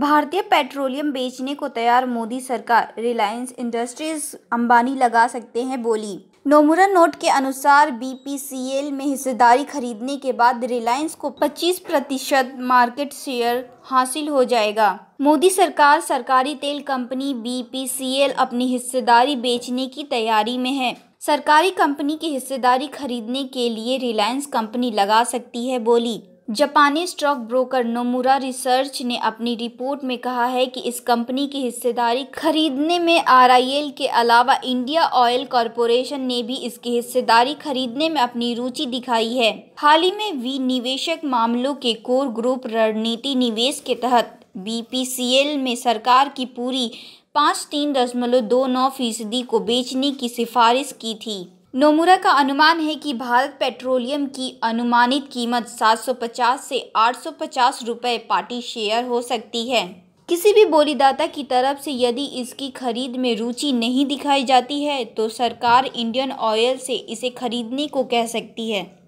भारतीय पेट्रोलियम बेचने को तैयार मोदी सरकार रिलायंस इंडस्ट्रीज अंबानी लगा सकते हैं बोली नोमुरा नोट के अनुसार बीपीसीएल में हिस्सेदारी खरीदने के बाद रिलायंस को 25 प्रतिशत मार्केट शेयर हासिल हो जाएगा मोदी सरकार सरकारी तेल कंपनी बीपीसीएल अपनी हिस्सेदारी बेचने की तैयारी में है सरकारी कंपनी की हिस्सेदारी खरीदने के लिए रिलायंस कंपनी लगा सकती है बोली जापानी स्टॉक ब्रोकर नोमुरा रिसर्च ने अपनी रिपोर्ट में कहा है कि इस कंपनी की हिस्सेदारी खरीदने में आर के अलावा इंडिया ऑयल कॉरपोरेशन ने भी इसकी हिस्सेदारी खरीदने में अपनी रुचि दिखाई है हाल ही में वी निवेशक मामलों के कोर ग्रुप रणनीति निवेश के तहत बी में सरकार की पूरी पाँच तीन दशमलव दो नौ फीसदी को बेचने की सिफारिश की थी नोमुरा का अनुमान है कि भारत पेट्रोलियम की अनुमानित कीमत 750 से 850 रुपए पार्टी शेयर हो सकती है किसी भी बोलीदाता की तरफ से यदि इसकी खरीद में रुचि नहीं दिखाई जाती है तो सरकार इंडियन ऑयल से इसे खरीदने को कह सकती है